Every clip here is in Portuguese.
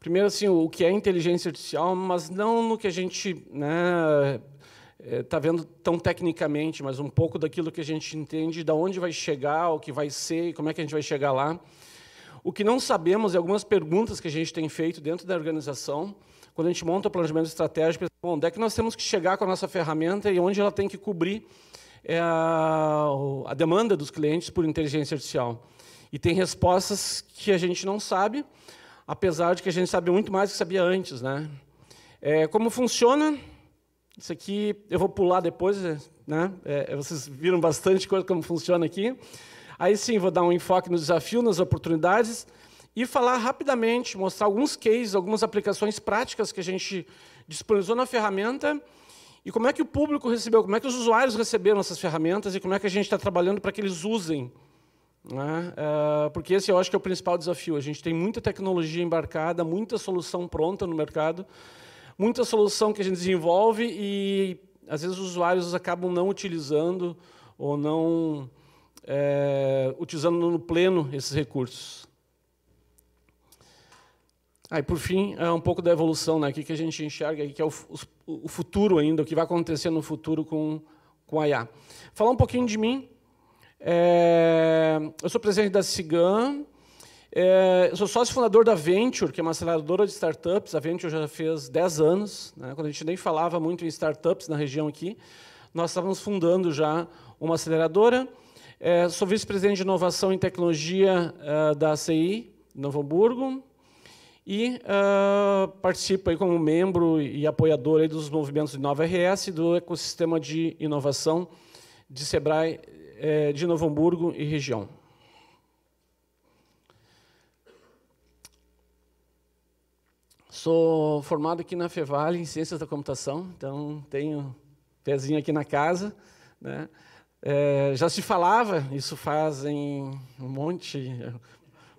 primeiro, assim, o que é inteligência artificial, mas não no que a gente né, está é, vendo tão tecnicamente, mas um pouco daquilo que a gente entende, de onde vai chegar, o que vai ser, como é que a gente vai chegar lá. O que não sabemos e é algumas perguntas que a gente tem feito dentro da organização, quando a gente monta o planejamento estratégico, bom, onde é que nós temos que chegar com a nossa ferramenta e onde ela tem que cobrir é, a demanda dos clientes por inteligência artificial. E tem respostas que a gente não sabe, apesar de que a gente sabe muito mais do que sabia antes. Né? É, como funciona? Isso aqui eu vou pular depois, né? É, é, vocês viram bastante coisa como funciona aqui. Aí sim, vou dar um enfoque no desafio, nas oportunidades e falar rapidamente, mostrar alguns cases, algumas aplicações práticas que a gente disponibilizou na ferramenta e como é que o público recebeu, como é que os usuários receberam essas ferramentas e como é que a gente está trabalhando para que eles usem né? Uh, porque esse eu acho que é o principal desafio. A gente tem muita tecnologia embarcada, muita solução pronta no mercado, muita solução que a gente desenvolve e às vezes os usuários acabam não utilizando ou não é, utilizando no pleno esses recursos. Aí, ah, por fim, é um pouco da evolução, né? o que a gente enxerga, que é o, o futuro ainda, o que vai acontecer no futuro com, com a IA. Falar um pouquinho de mim. É, eu sou presidente da Cigan. É, eu sou sócio fundador da Venture, que é uma aceleradora de startups. A Venture já fez 10 anos, né, quando a gente nem falava muito em startups na região aqui. Nós estávamos fundando já uma aceleradora. É, sou vice-presidente de inovação em tecnologia uh, da ACI, Novo Hamburgo. E uh, participo aí como membro e apoiador aí dos movimentos de Nova RS e do ecossistema de inovação de Sebrae é, de Novo Hamburgo e região. Sou formado aqui na Fevale em Ciências da Computação, então tenho pezinho aqui na casa. Né? É, já se falava, isso fazem um monte,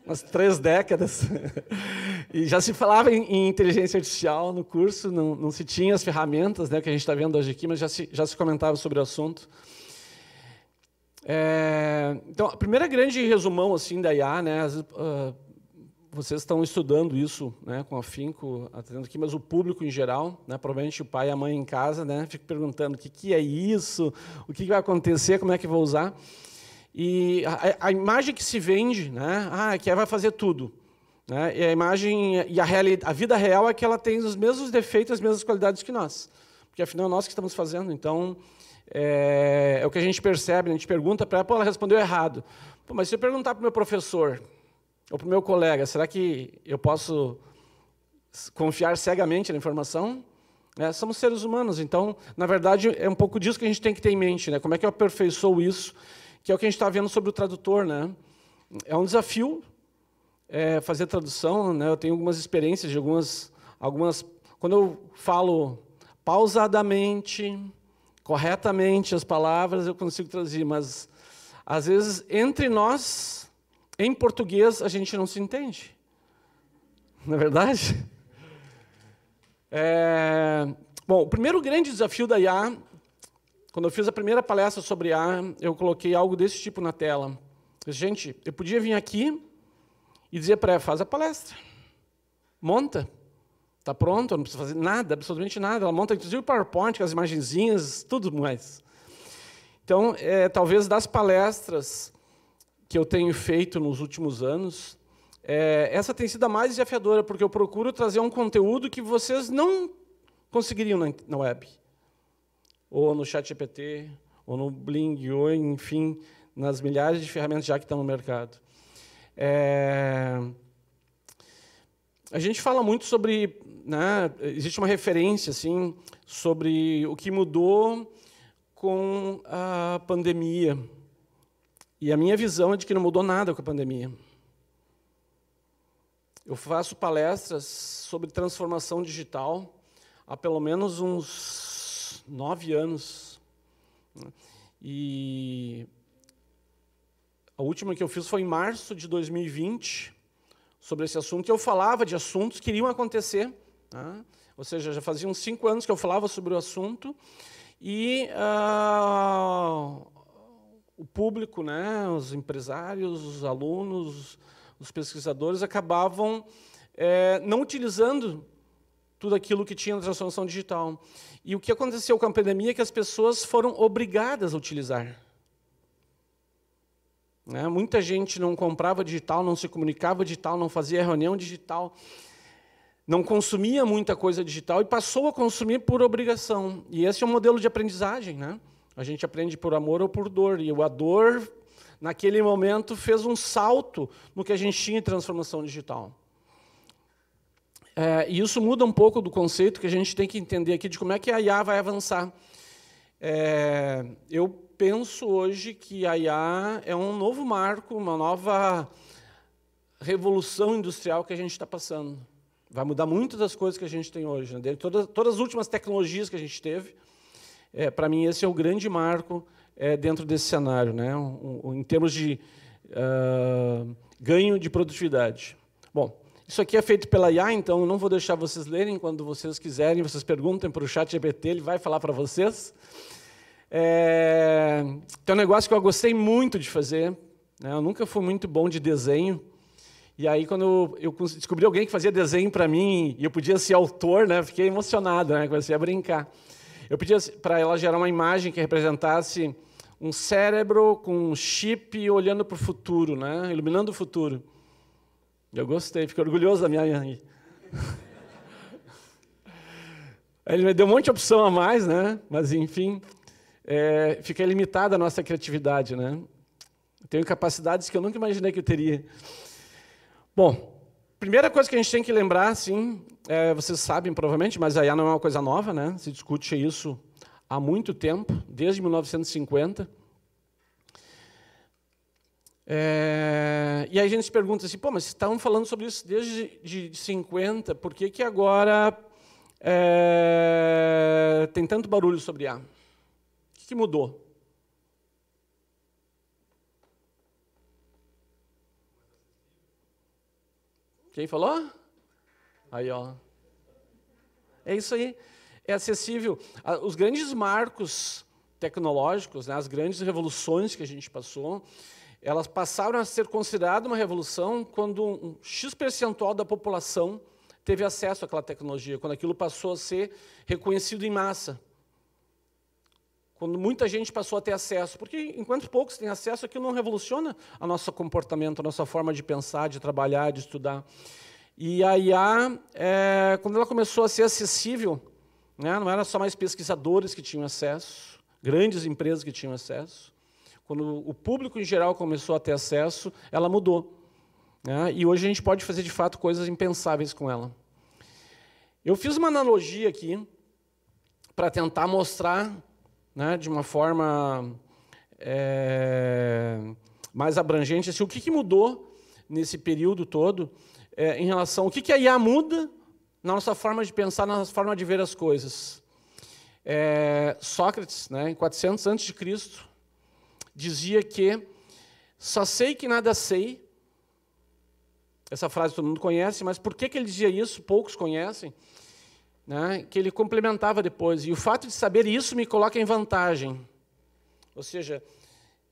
umas três décadas, e já se falava em, em inteligência artificial no curso, não, não, se tinha as ferramentas né, que a gente está vendo hoje aqui, mas já se, já se comentava sobre o assunto. É, então, a primeira grande resumão assim da IA, né? As, uh, ah, vocês estão estudando isso, né, com afinco, atendendo aqui, mas o público em geral, né, provavelmente o pai e a mãe em casa, né, fica perguntando o que, que é isso, o que, que vai acontecer, como é que vou usar. E a, a, imagem que se vende, né, ah, é que vai fazer tudo, né, e a imagem e a, a vida real é que ela tem os mesmos defeitos, as mesmas qualidades que nós, porque afinal é nós que estamos fazendo. Então, é, é o que a gente percebe, né? a gente pergunta para ela, pô, ela respondeu errado. Pô, mas se eu perguntar para o meu professor ou para o meu colega, será que eu posso confiar cegamente na informação? É, somos seres humanos, então, na verdade, é um pouco disso que a gente tem que ter em mente, né? Como é que eu aperfeiçoo isso? Que é o que a gente está vendo sobre o tradutor, né? É um desafio é, fazer tradução, né? Eu tenho algumas experiências de algumas, algumas, quando eu falo pausadamente, corretamente as palavras, eu consigo traduzir, mas às vezes entre nós, em português, a gente não se entende. Não é verdade? É... Bom, o primeiro grande desafio da IA, quando eu fiz a primeira palestra sobre IA, eu coloquei algo desse tipo na tela. Gente, eu podia vir aqui e dizer para ela faz a palestra, monta, Está pronto, não precisa fazer nada, absolutamente nada. Ela monta inclusive o PowerPoint com as imagenzinhas, tudo mais. Então, é, talvez das palestras que eu tenho feito nos últimos anos, é, essa tem sido a mais desafiadora, porque eu procuro trazer um conteúdo que vocês não conseguiriam na, na web. Ou no chat GPT, ou no Bling, ou, enfim, nas milhares de ferramentas já que estão no mercado. É, a gente fala muito sobre né, existe uma referência assim sobre o que mudou com a pandemia. E a minha visão é de que não mudou nada com a pandemia. Eu faço palestras sobre transformação digital há pelo menos uns nove anos. Né. E a última que eu fiz foi em março de 2020 sobre esse assunto. E eu falava de assuntos que iriam acontecer né? Ou seja, já faziam cinco anos que eu falava sobre o assunto e uh, o público, né, os empresários, os alunos, os pesquisadores acabavam é, não utilizando tudo aquilo que tinha na transformação digital. E o que aconteceu com a pandemia é que as pessoas foram obrigadas a utilizar. Né? Muita gente não comprava digital, não se comunicava digital, não fazia reunião digital não consumia muita coisa digital e passou a consumir por obrigação. E esse é o um modelo de aprendizagem, né? A gente aprende por amor ou por dor, e a dor naquele momento fez um salto no que a gente tinha em transformação digital. É, e isso muda um pouco do conceito que a gente tem que entender aqui de como é que a IA vai avançar. É, eu penso hoje que a IA é um novo marco, uma nova revolução industrial que a gente está passando. Vai mudar muitas das coisas que a gente tem hoje. Né? Todas, todas as últimas tecnologias que a gente teve, é, para mim, esse é o grande marco é, dentro desse cenário, né? Um, um, em termos de uh, ganho de produtividade. Bom, isso aqui é feito pela IA, então não vou deixar vocês lerem. Quando vocês quiserem, vocês perguntem para o chat GPT, ele vai falar para vocês. É, um negócio que eu gostei muito de fazer. Né? Eu nunca fui muito bom de desenho, e aí, quando eu descobri alguém que fazia desenho para mim e eu podia ser autor, né, fiquei emocionado, né, comecei a brincar. Eu pedi para ela gerar uma imagem que representasse um cérebro com um chip olhando para o futuro, né, iluminando o futuro. eu gostei, fiquei orgulhoso da minha. Ele me deu um monte de opção a mais, né? Mas enfim, é, fica limitada a nossa criatividade, né? Eu tenho capacidades que eu nunca imaginei que eu teria. Bom, primeira coisa que a gente tem que lembrar, sim, é, vocês sabem provavelmente, mas a IA não é uma coisa nova, né? Se discute isso há muito tempo, desde 1950. É, e aí a gente se pergunta assim, pô, mas estavam falando sobre isso desde de 50, por que, que agora é, tem tanto barulho sobre IA? O que, que mudou? Quem falou? Aí, ó. É isso aí. É acessível. Ah, os grandes marcos tecnológicos, né, as grandes revoluções que a gente passou, elas passaram a ser consideradas uma revolução quando um X percentual da população teve acesso àquela tecnologia, quando aquilo passou a ser reconhecido em massa quando muita gente passou a ter acesso, porque enquanto poucos têm acesso, aquilo não revoluciona o nosso comportamento, a nossa forma de pensar, de trabalhar, de estudar. E a IA, é, quando ela começou a ser acessível, né, não era só mais pesquisadores que tinham acesso, grandes empresas que tinham acesso. Quando o público em geral começou a ter acesso, ela mudou. Né, e hoje a gente pode fazer, de fato, coisas impensáveis com ela. Eu fiz uma analogia aqui para tentar mostrar né, de uma forma é, mais abrangente. Assim, o que, que mudou nesse período todo é, em relação... O que, que a IA muda na nossa forma de pensar, na nossa forma de ver as coisas? É, Sócrates, né, em 400 a.C., dizia que só sei que nada sei. Essa frase todo mundo conhece, mas por que, que ele dizia isso? Poucos conhecem né, que ele complementava depois. E o fato de saber isso me coloca em vantagem. Ou seja,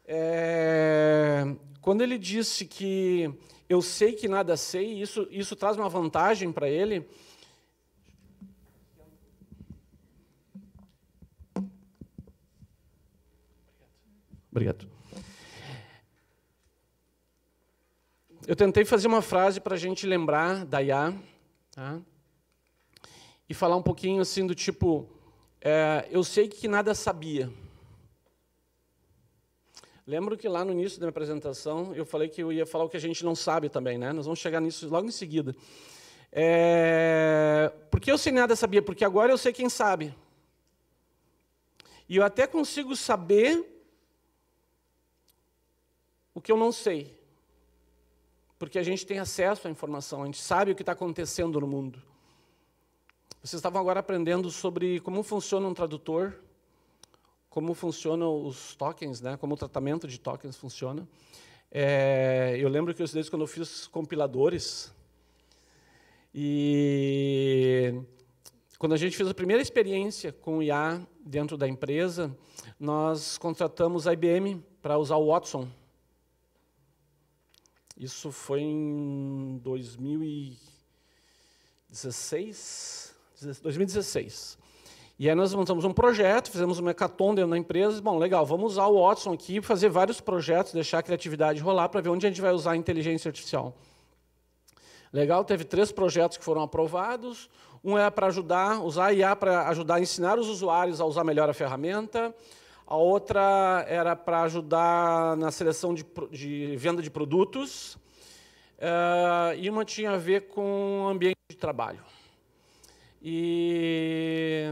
é, quando ele disse que eu sei que nada sei, isso, isso traz uma vantagem para ele. Obrigado. Eu tentei fazer uma frase para a gente lembrar da Yá. Tá? e falar um pouquinho assim do tipo, é, eu sei que nada sabia. Lembro que lá no início da minha apresentação eu falei que eu ia falar o que a gente não sabe também, né? Nós vamos chegar nisso logo em seguida. É, porque eu sei nada sabia, porque agora eu sei quem sabe. E eu até consigo saber o que eu não sei. Porque a gente tem acesso à informação, a gente sabe o que está acontecendo no mundo. Vocês estavam agora aprendendo sobre como funciona um tradutor, como funcionam os tokens, né? como o tratamento de tokens funciona. É, eu lembro que eu estudei quando eu fiz compiladores. E quando a gente fez a primeira experiência com o IA dentro da empresa, nós contratamos a IBM para usar o Watson. Isso foi em 2016. 2016. E aí nós montamos um projeto, fizemos uma hecatom dentro da empresa. Bom, legal, vamos usar o Watson aqui, fazer vários projetos, deixar a criatividade rolar para ver onde a gente vai usar a inteligência artificial. Legal, teve três projetos que foram aprovados. Um era é para ajudar, usar a IA para ajudar a ensinar os usuários a usar melhor a ferramenta. A outra era para ajudar na seleção de, de venda de produtos. Uh, e uma tinha a ver com ambiente de trabalho. E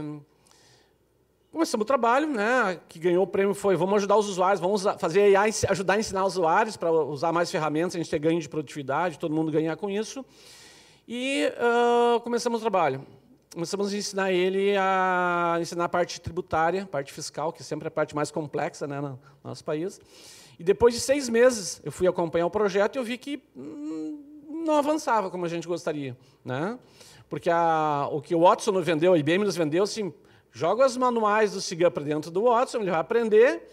começamos o trabalho, né? Que ganhou o prêmio foi vamos ajudar os usuários, vamos fazer AI, ajudar a ensinar os usuários para usar mais ferramentas, a gente ter ganho de produtividade, todo mundo ganhar com isso. E uh, começamos o trabalho. Começamos a ensinar ele a ensinar a parte tributária, parte fiscal, que sempre é a parte mais complexa né, no nosso país. E depois de seis meses, eu fui acompanhar o projeto e eu vi que hum, não avançava como a gente gostaria. Né? Porque a, o que o Watson nos vendeu, a IBM nos vendeu, assim, joga os manuais do cigan para dentro do Watson, ele vai aprender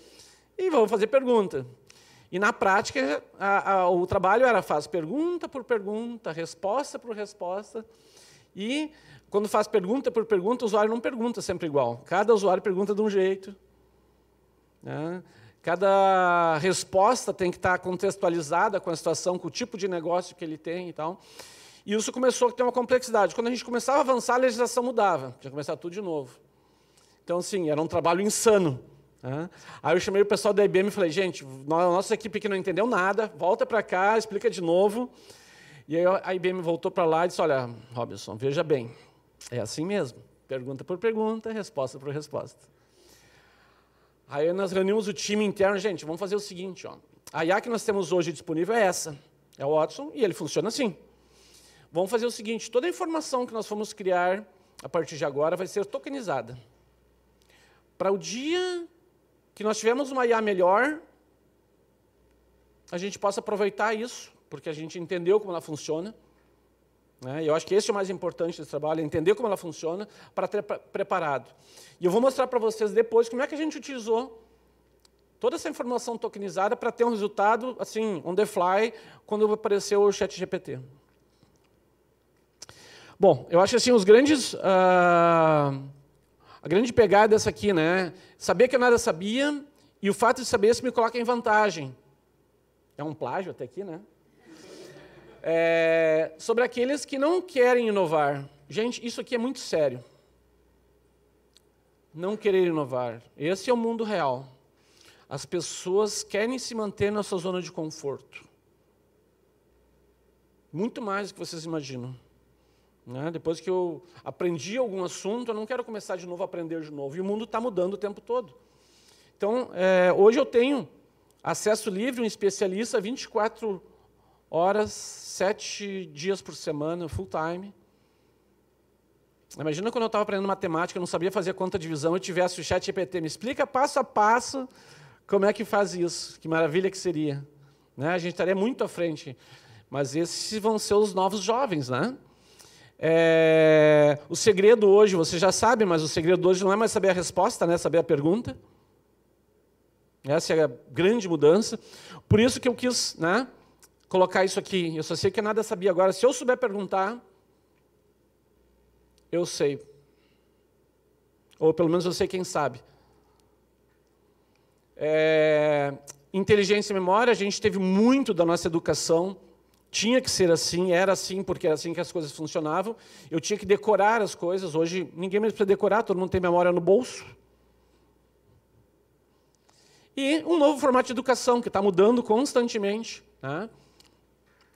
e vamos fazer pergunta. E na prática, a, a, o trabalho era faz pergunta por pergunta, resposta por resposta. E quando faz pergunta por pergunta, o usuário não pergunta sempre igual. Cada usuário pergunta de um jeito. Né? Cada resposta tem que estar contextualizada com a situação, com o tipo de negócio que ele tem e tal. E isso começou a ter uma complexidade. Quando a gente começava a avançar, a legislação mudava, tinha que começar tudo de novo. Então, assim, era um trabalho insano. Né? Aí eu chamei o pessoal da IBM e falei, gente, nossa equipe aqui não entendeu nada, volta para cá, explica de novo. E aí a IBM voltou para lá e disse, olha, Robinson, veja bem, é assim mesmo. Pergunta por pergunta, resposta por resposta. Aí nós reunimos o time interno, gente, vamos fazer o seguinte, ó. A IA que nós temos hoje disponível é essa, é o Watson, e ele funciona assim. Vamos fazer o seguinte: toda a informação que nós fomos criar a partir de agora vai ser tokenizada. Para o dia que nós tivermos uma IA melhor, a gente possa aproveitar isso, porque a gente entendeu como ela funciona. Né? Eu acho que esse é o mais importante desse trabalho, entender como ela funciona para ter preparado. E eu vou mostrar para vocês depois como é que a gente utilizou toda essa informação tokenizada para ter um resultado assim on the fly quando apareceu o ChatGPT. Bom, eu acho assim, os grandes. Uh, a grande pegada é essa aqui, né? Saber que eu nada sabia e o fato de saber isso me coloca em vantagem. É um plágio até aqui, né? É, sobre aqueles que não querem inovar. Gente, isso aqui é muito sério. Não querer inovar. Esse é o mundo real. As pessoas querem se manter na sua zona de conforto. Muito mais do que vocês imaginam. Né? Depois que eu aprendi algum assunto, eu não quero começar de novo a aprender de novo. E o mundo está mudando o tempo todo. Então, é, hoje eu tenho acesso livre, um especialista, 24 horas, 7 dias por semana, full time. Imagina quando eu estava aprendendo matemática, eu não sabia fazer conta divisão, eu tivesse o chat GPT, me explica passo a passo como é que faz isso, que maravilha que seria. Né? A gente estaria muito à frente. Mas esses vão ser os novos jovens, né? É... O segredo hoje, você já sabe, mas o segredo hoje não é mais saber a resposta, né? saber a pergunta. Essa é a grande mudança. Por isso que eu quis né, colocar isso aqui. Eu só sei que nada sabia. Agora, se eu souber perguntar, eu sei. Ou pelo menos eu sei quem sabe. É... Inteligência e memória, a gente teve muito da nossa educação tinha que ser assim, era assim, porque era assim que as coisas funcionavam. Eu tinha que decorar as coisas. Hoje ninguém mais precisa decorar, todo mundo tem memória no bolso. E um novo formato de educação que está mudando constantemente. Né?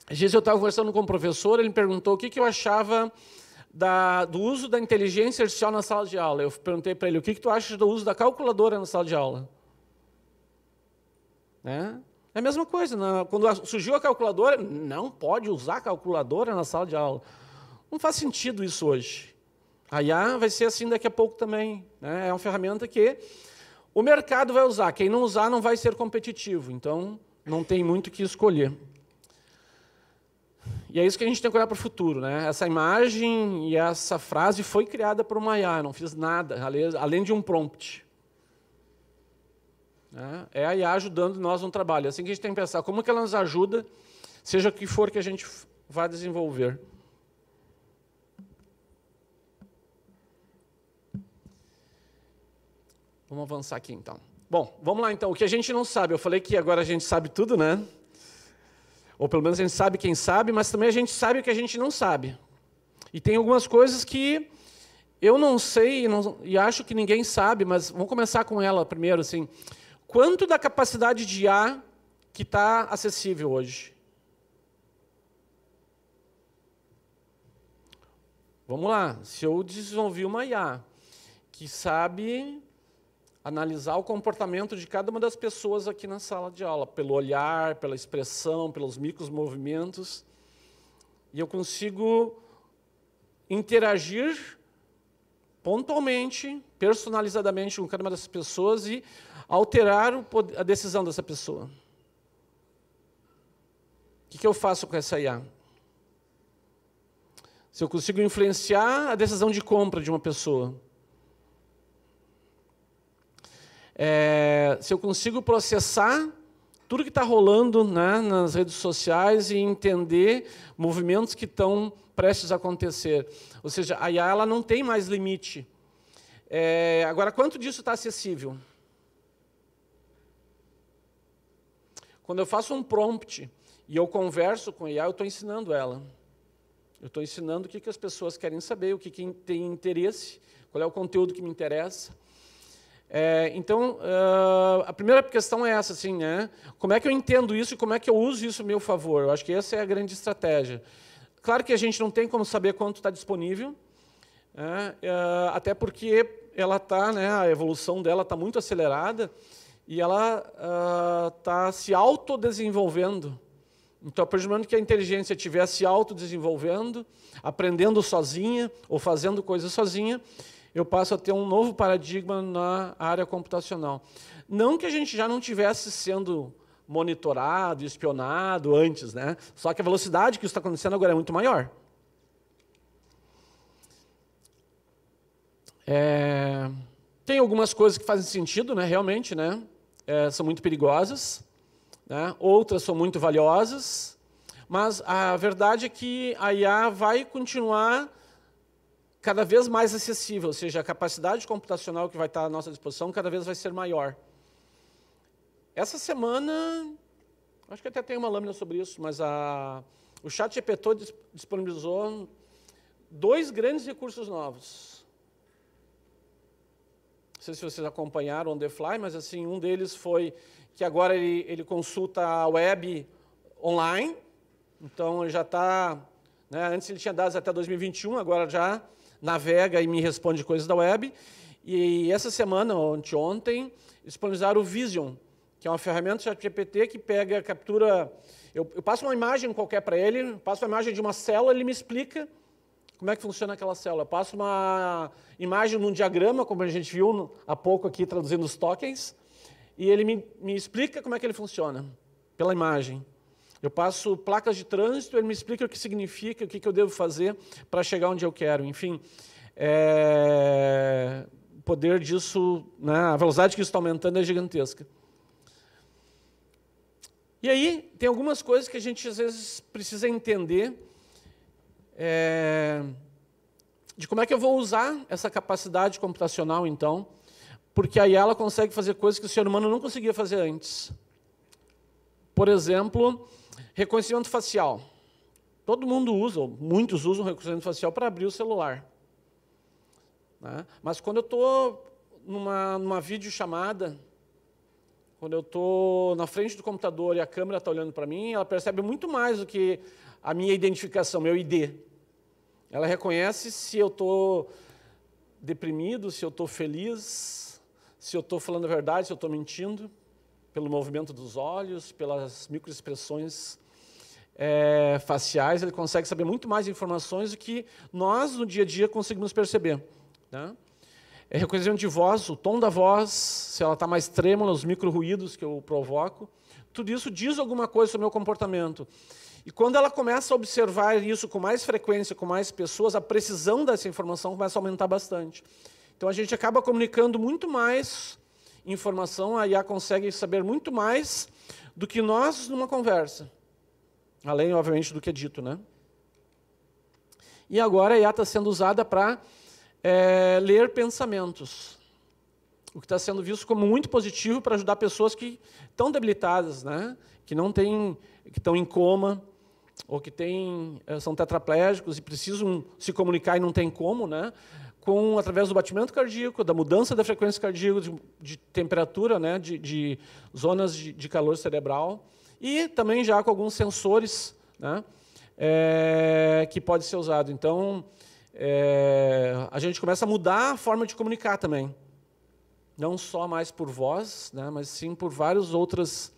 Às vezes eu estava conversando com um professor, ele me perguntou o que, que eu achava da, do uso da inteligência artificial na sala de aula. Eu perguntei para ele o que, que tu acha do uso da calculadora na sala de aula. Né? É a mesma coisa. Né? Quando surgiu a calculadora, não pode usar calculadora na sala de aula. Não faz sentido isso hoje. A IA vai ser assim daqui a pouco também. Né? É uma ferramenta que o mercado vai usar. Quem não usar não vai ser competitivo. Então, não tem muito o que escolher. E é isso que a gente tem que olhar para o futuro. Né? Essa imagem e essa frase foi criada por uma IA. não fiz nada, além de um prompt. Né? É a IA ajudando nós no trabalho. É assim que a gente tem que pensar. Como que ela nos ajuda, seja o que for que a gente vá desenvolver. Vamos avançar aqui, então. Bom, vamos lá, então. O que a gente não sabe. Eu falei que agora a gente sabe tudo, né? Ou pelo menos a gente sabe quem sabe, mas também a gente sabe o que a gente não sabe. E tem algumas coisas que eu não sei e, não, e, acho que ninguém sabe, mas vamos começar com ela primeiro, assim. Quanto da capacidade de IA que está acessível hoje? Vamos lá, se eu desenvolvi uma IA que sabe analisar o comportamento de cada uma das pessoas aqui na sala de aula, pelo olhar, pela expressão, pelos micros movimentos, e eu consigo interagir pontualmente, personalizadamente com cada uma dessas pessoas e alterar a decisão dessa pessoa. O que eu faço com essa IA? Se eu consigo influenciar a decisão de compra de uma pessoa. É, se eu consigo processar tudo que está rolando né, nas redes sociais e entender movimentos que estão prestes a acontecer. Ou seja, a IA ela não tem mais limite. É, agora, quanto disso está acessível? Quando eu faço um prompt e eu converso com a IA, eu estou ensinando ela. Eu estou ensinando o que, que as pessoas querem saber, o que, que tem interesse, qual é o conteúdo que me interessa. É, então, uh, a primeira questão é essa, assim, né? Como é que eu entendo isso e como é que eu uso isso a meu favor? Eu acho que essa é a grande estratégia. Claro que a gente não tem como saber quanto está disponível, né? uh, até porque ela tá, né? A evolução dela está muito acelerada e ela está ah, uh, se autodesenvolvendo. Então, a partir do que a inteligência estiver se autodesenvolvendo, aprendendo sozinha ou fazendo coisas sozinha, eu passo a ter um novo paradigma na área computacional. Não que a gente já não tivesse sendo monitorado, espionado antes, né? Só que a velocidade que isso está acontecendo agora é muito maior. É... Tem algumas coisas que fazem sentido, né? Realmente, né? é, são muito perigosas, né? outras são muito valiosas, mas a verdade é que a IA vai continuar cada vez mais acessível, ou seja, a capacidade computacional que vai estar à nossa disposição cada vez vai ser maior. Essa semana, acho que até tem uma lâmina sobre isso, mas a, o ChatGPT disponibilizou dois grandes recursos novos. Não sei se vocês acompanharam on the fly, mas assim, um deles foi que agora ele, ele consulta a web online. Então ele já está. Né, antes ele tinha dados até 2021, agora já navega e me responde coisas da web. E essa semana, anteontem, disponibilizaram o Vision, que é uma ferramenta do ChatGPT que pega, captura. Eu, eu passo uma imagem qualquer para ele, passo uma imagem de uma célula, ele me explica como é que funciona aquela célula? Eu passo uma imagem num diagrama, como a gente viu há pouco aqui traduzindo os tokens, e ele me, me explica como é que ele funciona, pela imagem. Eu passo placas de trânsito, ele me explica o que significa, o que, que eu devo fazer para chegar onde eu quero. Enfim, é... o poder disso, né? a velocidade que isso está aumentando é gigantesca. E aí, tem algumas coisas que a gente às vezes precisa entender é, de como é que eu vou usar essa capacidade computacional, então, porque aí ela consegue fazer coisas que o ser humano não conseguia fazer antes. Por exemplo, reconhecimento facial. Todo mundo usa, ou muitos usam reconhecimento facial para abrir o celular. Né? Mas quando eu estou numa, numa videochamada, quando eu estou na frente do computador e a câmera está olhando para mim, ela percebe muito mais do que a minha identificação, meu ID. Ela reconhece se eu estou deprimido, se eu estou feliz, se eu estou falando a verdade, se eu estou mentindo, pelo movimento dos olhos, pelas microexpressões é, faciais. Ele consegue saber muito mais informações do que nós, no dia a dia, conseguimos perceber. Né? É reconhecimento de voz, o tom da voz, se ela está mais trêmula, os micro-ruídos que eu provoco. Tudo isso diz alguma coisa sobre o meu comportamento. E quando ela começa a observar isso com mais frequência, com mais pessoas, a precisão dessa informação começa a aumentar bastante. Então a gente acaba comunicando muito mais informação, a IA consegue saber muito mais do que nós numa conversa. Além, obviamente, do que é dito. Né? E agora a IA está sendo usada para é, ler pensamentos. O que está sendo visto como muito positivo para ajudar pessoas que estão debilitadas, né? que não têm, que estão em coma, ou que tem, eh, são tetraplégicos e precisam se comunicar e não tem como, né? com através do batimento cardíaco, da mudança da frequência cardíaca, de, de temperatura, né? de, de zonas de, de, calor cerebral, e também já com alguns sensores né? É, que pode ser usado. Então, é, a gente começa a mudar a forma de comunicar também. Não só mais por voz, né? mas sim por várias outras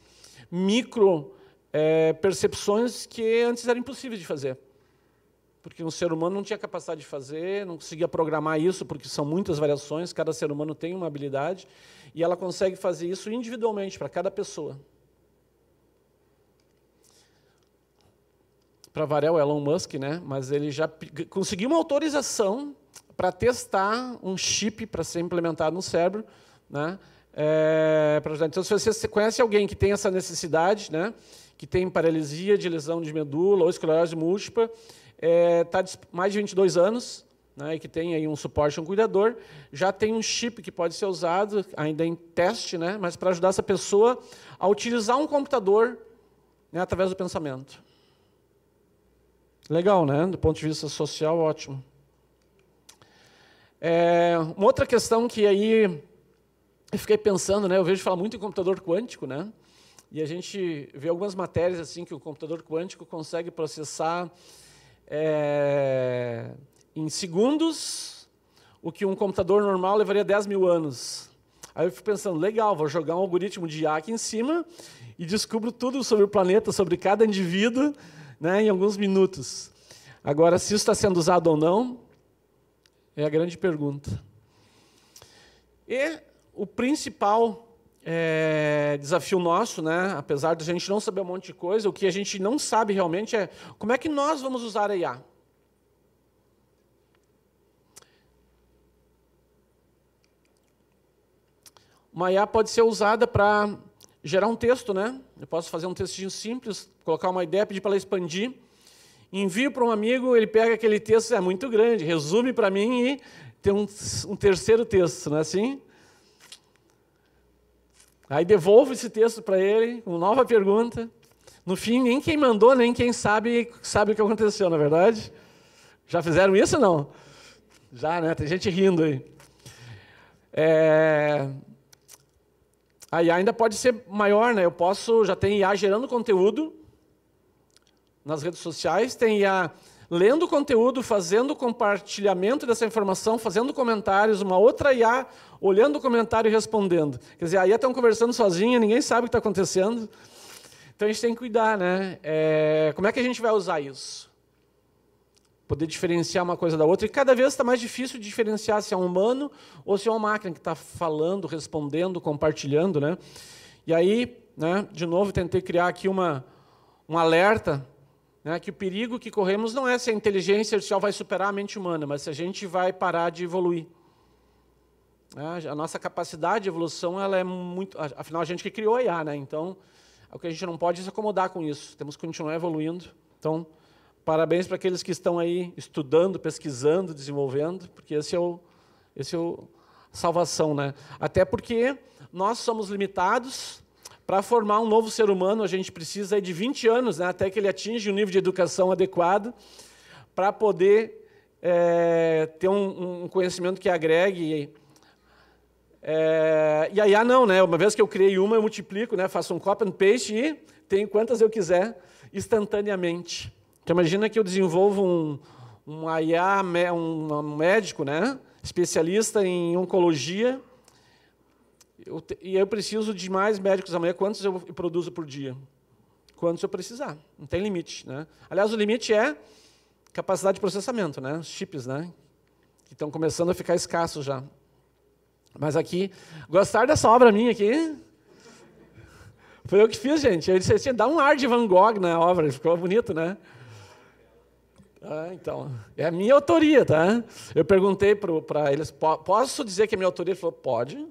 micro é, percepções que antes eram impossíveis de fazer. Porque um ser humano não tinha capacidade de fazer, não conseguia programar isso, porque são muitas variações, cada ser humano tem uma habilidade, e ela consegue fazer isso individualmente, para cada pessoa. Para variar o Elon Musk, né? mas ele já conseguiu uma autorização para testar um chip para ser implementado no cérebro, né? É, então, se você conhece alguém que tem essa necessidade, né? que tem paralisia de lesão de medula ou esclerose múltipla, está é, tá mais de 22 anos, né, que tem aí um suporte, um cuidador, já tem um chip que pode ser usado, ainda em teste, né, mas para ajudar essa pessoa a utilizar um computador né, através do pensamento. Legal, né? Do ponto de vista social, ótimo. É, uma outra questão que aí eu fiquei pensando, né? Eu vejo falar muito em computador quântico, né? E a gente vê algumas matérias assim que o computador quântico consegue processar é, em segundos o que um computador normal levaria 10 mil anos. Aí eu fico pensando, legal, vou jogar um algoritmo de IA aqui em cima e descubro tudo sobre o planeta, sobre cada indivíduo, né, em alguns minutos. Agora, se isso está sendo usado ou não, é a grande pergunta. E o principal é, desafio nosso, né? apesar de a gente não saber um monte de coisa, o que a gente não sabe realmente é como é que nós vamos usar a IA. Uma IA pode ser usada para gerar um texto, né? Eu posso fazer um textinho simples, colocar uma ideia, pedir para ela expandir, envio para um amigo, ele pega aquele texto, é muito grande, resume para mim e tem um, um terceiro texto, não é assim? Aí devolvo esse texto para ele, com nova pergunta. No fim, nem quem mandou, nem quem sabe, sabe o que aconteceu, na é verdade? Já fizeram isso ou não? Já, né? Tem gente rindo aí. É... Aí ainda pode ser maior, né? Eu posso, já tem IA gerando conteúdo nas redes sociais, tem IA lendo conteúdo, fazendo compartilhamento dessa informação, fazendo comentários, uma outra IA olhando o comentário e respondendo. Quer dizer, a IA estão tá conversando sozinha, ninguém sabe o que está acontecendo. Então a gente tem que cuidar, né? É, como é que a gente vai usar isso? Poder diferenciar uma coisa da outra. E cada vez está mais difícil diferenciar se é um humano ou se é uma máquina que está falando, respondendo, compartilhando, né? E aí, né, de novo, tentei criar aqui uma, um alerta né, que o perigo que corremos não é se a inteligência artificial vai superar a mente humana, mas se a gente vai parar de evoluir. Né, a nossa capacidade de evolução ela é muito. Afinal, a gente que criou a IA, né? Então, o que a gente não pode é se acomodar com isso. Temos que continuar evoluindo. Então, parabéns para aqueles que estão aí estudando, pesquisando, desenvolvendo, porque esse é o, esse é o salvação, né? Até porque nós somos limitados, para formar um novo ser humano, a gente precisa de 20 anos, né, até que ele atinja o nível de educação adequado, para poder é, ter um, um, conhecimento que agregue. É, e aí, ah, não, né? Uma vez que eu criei uma, eu multiplico, né? Faço um copy and paste e tenho quantas eu quiser instantaneamente. Então, imagina que eu desenvolvo um, um IA, um médico, né? Especialista em oncologia eu te, e eu preciso de mais médicos amanhã. Quantos eu produzo por dia? Quantos eu precisar. Não tem limite. Né? Aliás, o limite é capacidade de processamento, né? os chips, né? que estão começando a ficar escassos já. Mas aqui, gostar dessa obra minha aqui? Foi eu que fiz, gente. Eu disse assim, dá um ar de Van Gogh na obra, ficou bonito, né? Ah, então, é a minha autoria, tá? Eu perguntei para eles, posso dizer que é minha autoria? Ele falou, pode.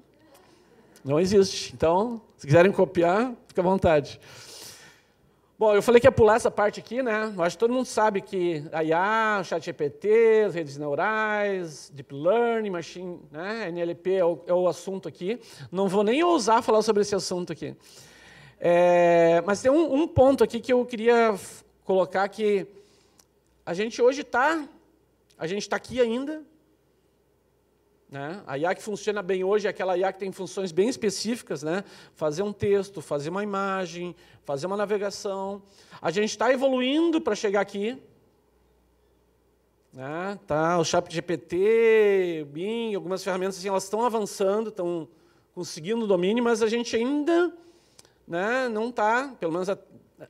Não existe. Então, se quiserem copiar, fica à vontade. Bom, eu falei que ia pular essa parte aqui, né? Eu acho que todo mundo sabe que a IA, o ChatGPT, as redes neurais, Deep Learning, Machine, né? NLP é o, é o assunto aqui. Não vou nem ousar falar sobre esse assunto aqui. É, mas tem um, um ponto aqui que eu queria colocar que a gente hoje está, a gente está aqui ainda, né? A IA que funciona bem hoje é aquela IA que tem funções bem específicas, né? fazer um texto, fazer uma imagem, fazer uma navegação. A gente está evoluindo para chegar aqui. Né? Tá, o ChatGPT, GPT, Bing, algumas ferramentas assim, elas estão avançando, estão conseguindo domínio, mas a gente ainda né, não está, pelo menos a,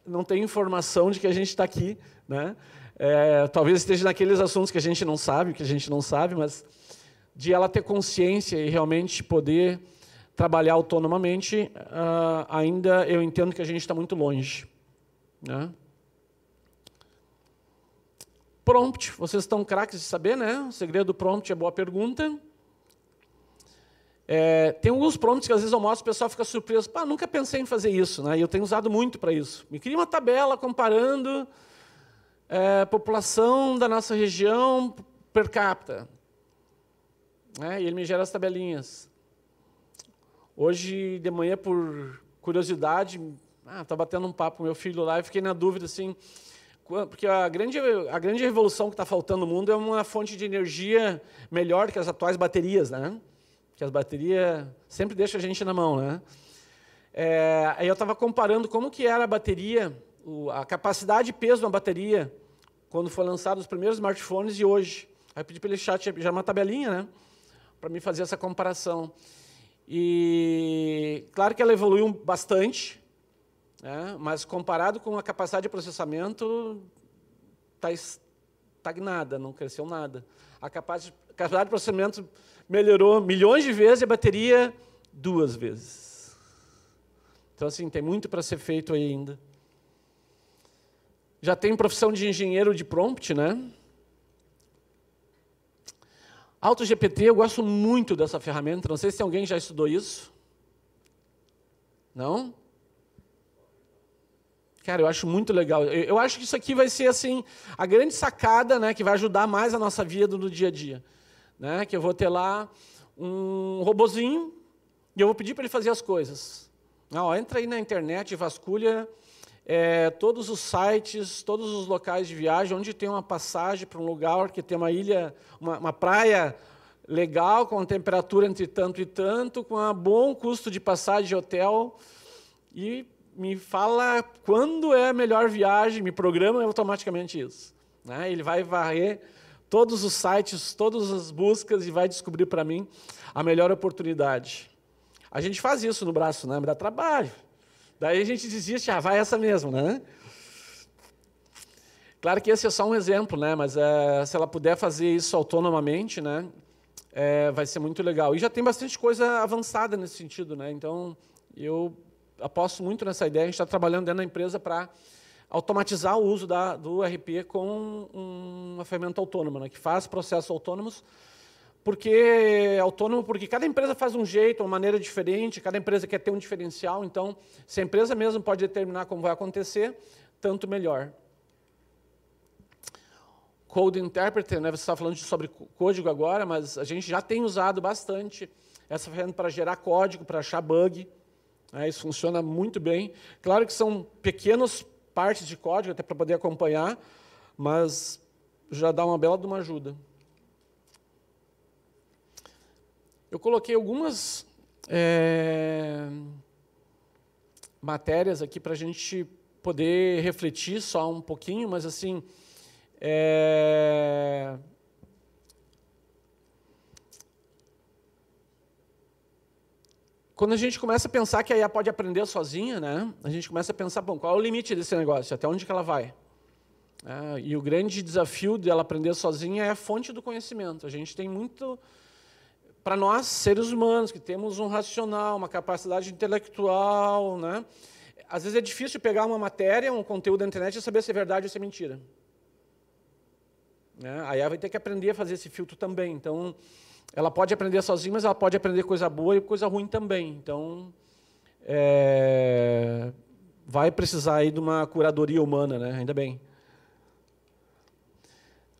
não tem informação de que a gente está aqui. Né? É, talvez esteja naqueles assuntos que a gente não sabe, que a gente não sabe, mas de ela ter consciência e realmente poder trabalhar autonomamente, uh, ainda eu entendo que a gente está muito longe. Né? Prompt, vocês estão craques de saber, né? O segredo do prompt é boa pergunta. É, tem alguns prompts que às vezes eu mostro, o pessoal fica surpreso. Pá, nunca pensei em fazer isso, né? E eu tenho usado muito para isso. Me cria uma tabela comparando é, população da nossa região per capita. Né? E ele me gera as tabelinhas. Hoje de manhã, por curiosidade, ah, tá batendo um papo com meu filho lá e fiquei na dúvida assim, porque a grande a grande revolução que está faltando no mundo é uma fonte de energia melhor que as atuais baterias, né? Que as baterias sempre deixam a gente na mão, né? É, aí eu estava comparando como que era a bateria, a capacidade e peso de uma bateria quando foi lançado os primeiros smartphones e hoje. Aí eu pedi para ele chat já uma tabelinha, né? para me fazer essa comparação. E claro que ela evoluiu bastante, né? mas comparado com a capacidade de processamento, está estagnada, não cresceu nada. A capacidade de processamento melhorou milhões de vezes e a bateria duas vezes. Então, assim, tem muito para ser feito ainda. Já tem profissão de engenheiro de prompt, né? AutoGPT, eu gosto muito dessa ferramenta. Não sei se alguém já estudou isso. Não? Cara, eu acho muito legal. Eu, acho que isso aqui vai ser assim a grande sacada, né, que vai ajudar mais a nossa vida no dia a dia, né? Que eu vou ter lá um robozinho e eu vou pedir para ele fazer as coisas. Não, ah, entra aí na internet, vasculha é, todos os sites, todos os locais de viagem, onde tem uma passagem para um lugar que tem uma ilha, uma, uma praia legal, com uma temperatura entre tanto e tanto, com um bom custo de passagem de hotel. E me fala quando é a melhor viagem, me programa automaticamente isso. Né? Ele vai varrer todos os sites, todas as buscas e vai descobrir para mim a melhor oportunidade. A gente faz isso no braço, né? Me dá trabalho. Daí a gente desiste, assim, ah, vai essa mesmo, né? Claro que esse é só um exemplo, né? Mas é, se ela puder fazer isso autonomamente, né? É, vai ser muito legal. E já tem bastante coisa avançada nesse sentido, né? Então, eu aposto muito nessa ideia. A gente está trabalhando dentro da empresa para automatizar o uso da, do RP com uma ferramenta autônoma, né? Que faz processos autônomos porque é autônomo, porque cada empresa faz um jeito, uma maneira diferente, cada empresa quer ter um diferencial, então se a empresa mesmo pode determinar como vai acontecer, tanto melhor. Code Interpreter, né, você está falando sobre código agora, mas a gente já tem usado bastante essa ferramenta para gerar código, para achar bug, né, isso funciona muito bem. Claro que são pequenas partes de código, até para poder acompanhar, mas já dá uma bela de uma ajuda. eu coloquei algumas é, matérias aqui para a gente poder refletir só um pouquinho, mas assim. É, quando a gente começa a pensar que a IA pode aprender sozinha, né? A gente começa a pensar, bom, qual é o limite desse negócio? Até onde que ela vai? É, e o grande desafio dela aprender sozinha é a fonte do conhecimento. A gente tem muito, para nós, seres humanos, que temos um racional, uma capacidade intelectual, né? às vezes é difícil pegar uma matéria, um conteúdo da internet e saber se é verdade ou se é mentira. Né? Aí ela vai ter que aprender a fazer esse filtro também. Então, ela pode aprender sozinha, mas ela pode aprender coisa boa e coisa ruim também. Então, é... vai precisar aí de uma curadoria humana, né? ainda bem.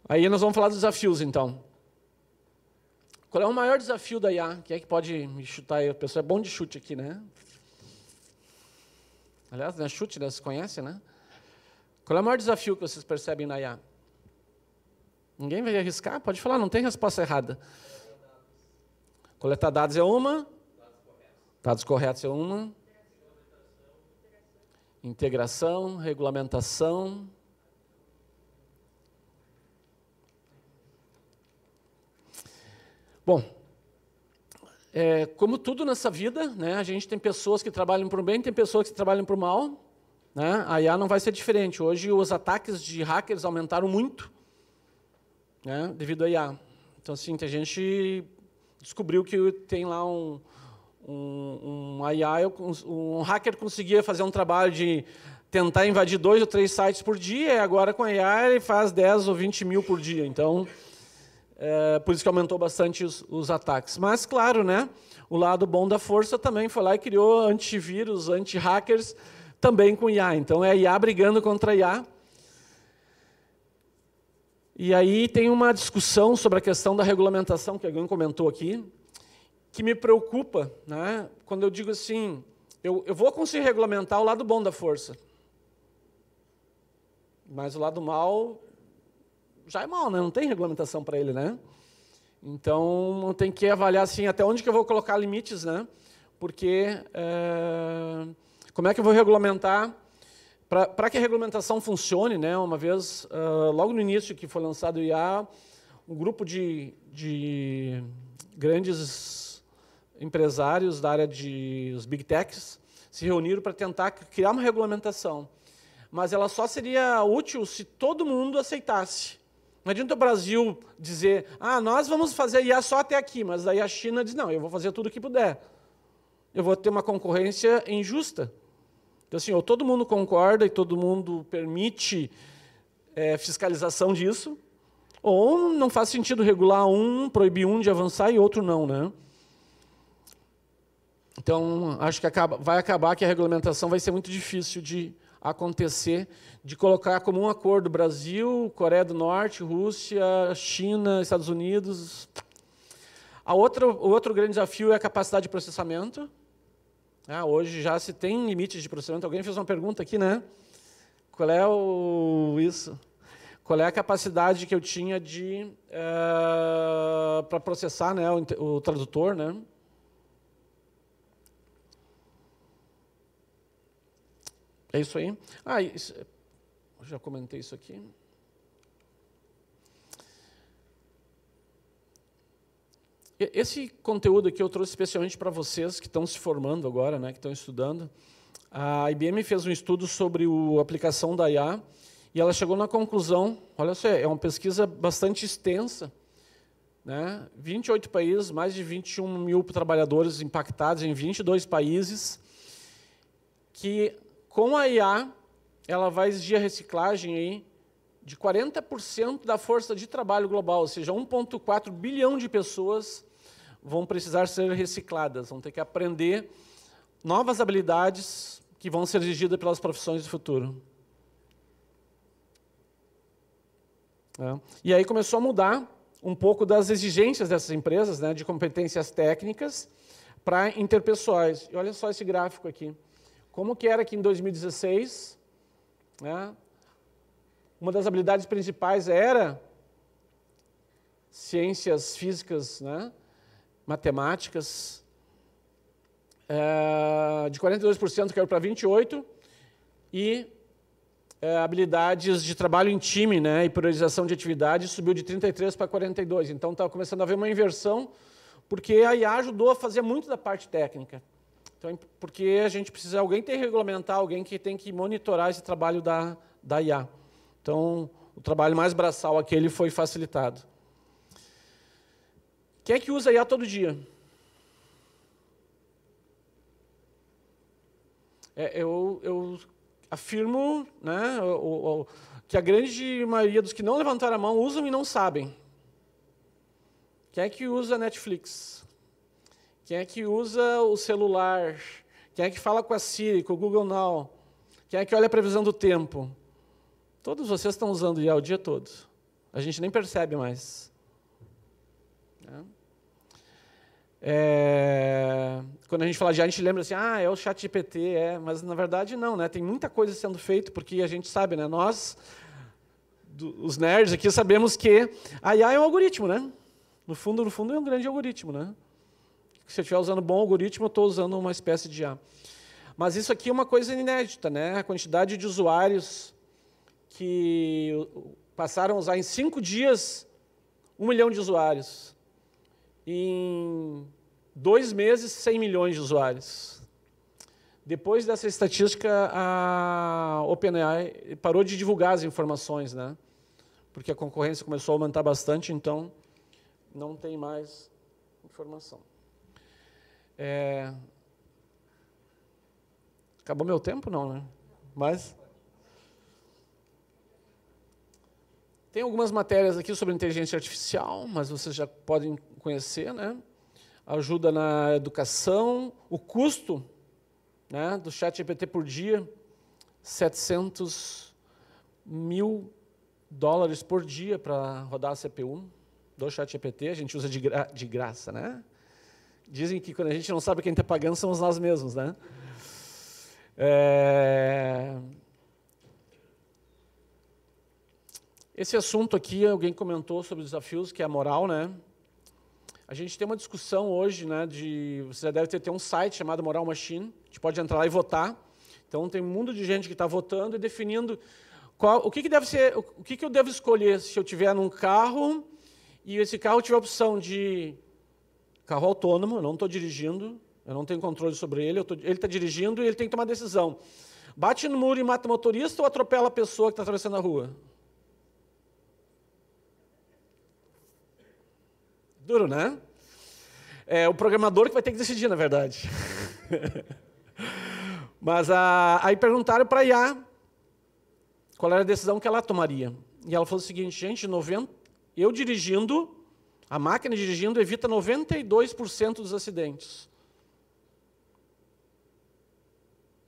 Aí nós vamos falar dos desafios, então. Qual é o maior desafio da IA? Quem é que pode me chutar aí? O pessoal é bom de chute aqui, né? Aliás, né, chute, né? Vocês conhecem, né? Qual é o maior desafio que vocês percebem na IA? Ninguém vai arriscar? Pode falar, não tem resposta errada. Coletar dados é uma. Dados corretos é uma. Integração, regulamentação. Bom, é, como tudo nessa vida, né, a gente tem pessoas que trabalham para o bem, tem pessoas que trabalham para o mal. Né? A IA não vai ser diferente. Hoje, os ataques de hackers aumentaram muito né, devido à IA. Então, assim, a gente descobriu que tem lá um, um, um um hacker conseguia fazer um trabalho de tentar invadir dois ou três sites por dia, e agora com a IA ele faz 10 ou 20 mil por dia. Então, é, por isso que aumentou bastante os, os, ataques. Mas, claro, né, o lado bom da força também foi lá e criou antivírus, anti-hackers, também com IA. Então, é IA brigando contra IA. E aí tem uma discussão sobre a questão da regulamentação, que alguém comentou aqui, que me preocupa. Né, quando eu digo assim, eu, eu vou conseguir regulamentar o lado bom da força. Mas o lado mal já é mal, né? Não tem regulamentação para ele, né? Então, tem que avaliar assim, até onde que eu vou colocar limites, né? Porque é, como é que eu vou regulamentar? Para que a regulamentação funcione, né? Uma vez, uh, logo no início que foi lançado o IA, um grupo de, de grandes empresários da área de os big techs se reuniram para tentar criar uma regulamentação, mas ela só seria útil se todo mundo aceitasse. Não adianta o Brasil dizer, ah, nós vamos fazer IA só até aqui, mas aí a China diz, não, eu vou fazer tudo o que puder. Eu vou ter uma concorrência injusta. Então, assim, ou todo mundo concorda e todo mundo permite é, fiscalização disso, ou não faz sentido regular um, proibir um de avançar e outro não, né? Então, acho que acaba, vai acabar que a regulamentação vai ser muito difícil de, acontecer de colocar como um acordo Brasil, Coreia do Norte, Rússia, China, Estados Unidos. A outra, o outro grande desafio é a capacidade de processamento. Ah, hoje já se tem limites de processamento. Alguém fez uma pergunta aqui, né? Qual é o isso? Qual é a capacidade que eu tinha de uh, eh, para processar, né, o, o tradutor, né? É isso aí? Ah, isso, já comentei isso aqui. Esse conteúdo aqui eu trouxe especialmente para vocês que estão se formando agora, né, que estão estudando. A IBM fez um estudo sobre a aplicação da IA e ela chegou na conclusão, olha só, é uma pesquisa bastante extensa, né? 28 países, mais de 21 mil trabalhadores impactados em 22 países, que com a IA, ela vai exigir a reciclagem aí de 40% da força de trabalho global, ou seja, 1,4 bilhão de pessoas vão precisar ser recicladas, vão ter que aprender novas habilidades que vão ser exigidas pelas profissões do futuro. É. E aí começou a mudar um pouco das exigências dessas empresas, né, de competências técnicas para interpessoais. E olha só esse gráfico aqui. Como que era que em 2016, né, uma das habilidades principais era ciências físicas, né, matemáticas, é, de 42% caiu para 28%, e é, habilidades de trabalho em time né, e priorização de atividades subiu de 33% para 42%. Então, está começando a haver uma inversão, porque a IA ajudou a fazer muito da parte técnica. Então, é porque a gente precisa, alguém tem que regulamentar, alguém que tem que monitorar esse trabalho da, da IA. Então, o trabalho mais braçal aquele foi facilitado. Quem é que usa IA todo dia? É, eu, eu, afirmo né, o, o, que a grande maioria dos que não levantaram a mão usam e não sabem. Quem é que usa Netflix? Quem é que usa o celular? Quem é que fala com a Siri, com o Google Now? Quem é que olha a previsão do tempo? Todos vocês estão usando IA o dia todo. A gente nem percebe mais. Né? É... Quando a gente fala de IA, a gente lembra assim, ah, é o chat GPT, é. Mas, na verdade, não. Né? Tem muita coisa sendo feita, porque a gente sabe, né? nós, os nerds aqui, sabemos que a IA é um algoritmo, né? No fundo, no fundo, é um grande algoritmo, né? se eu estiver usando bom algoritmo, eu estou usando uma espécie de A. Mas isso aqui é uma coisa inédita, né? A quantidade de usuários que passaram a usar em cinco dias um milhão de usuários. Em dois meses, 100 milhões de usuários. Depois dessa estatística, a OpenAI parou de divulgar as informações, né? porque a concorrência começou a aumentar bastante, então não tem mais informação. É... Acabou meu tempo, não, né? Mas. Tem algumas matérias aqui sobre inteligência artificial, mas vocês já podem conhecer, né? Ajuda na educação, o custo né, do chat GPT por dia, 700 mil dólares por dia para rodar a CPU do chat GPT, a gente usa de, gra de graça, né? Dizem que quando a gente não sabe quem está pagando, somos nós mesmos, né? É... Esse assunto aqui, alguém comentou sobre os desafios, que é a moral, né? A gente tem uma discussão hoje, né, de... Você já deve ter, ter um site chamado Moral Machine, a gente pode entrar lá e votar. Então, tem um mundo de gente que está votando e definindo qual, o que, que deve ser, o que, que eu devo escolher se eu tiver num carro e esse carro tiver a opção de Carro autônomo, eu não estou dirigindo, eu não tenho controle sobre ele, tô, ele está dirigindo e ele tem que tomar decisão. Bate no muro e mata o motorista ou atropela a pessoa que está atravessando a rua? Duro, né? É o programador que vai ter que decidir, na verdade. Mas a, ah, aí perguntaram para a IA qual era a decisão que ela tomaria. E ela falou o seguinte, gente, 90, eu dirigindo, a máquina dirigindo evita 92% dos acidentes.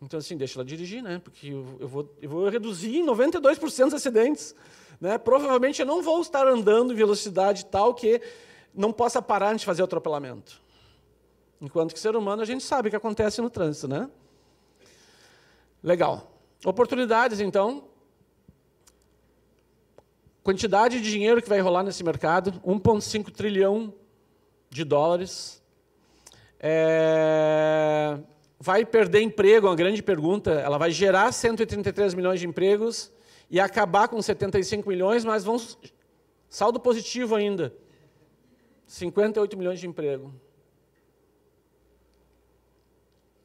Então, assim, deixa ela dirigir, né? Porque eu, vou, eu vou reduzir em 92% os acidentes. Né? Provavelmente eu não vou estar andando em velocidade tal que não possa parar de fazer o atropelamento. Enquanto que ser humano, a gente sabe o que acontece no trânsito, né? Legal. Oportunidades, então quantidade de dinheiro que vai rolar nesse mercado, 1,5 trilhão de dólares. É... Vai perder emprego, é uma grande pergunta. Ela vai gerar 133 milhões de empregos e acabar com 75 milhões, mas vão saldo positivo ainda. 58 milhões de emprego.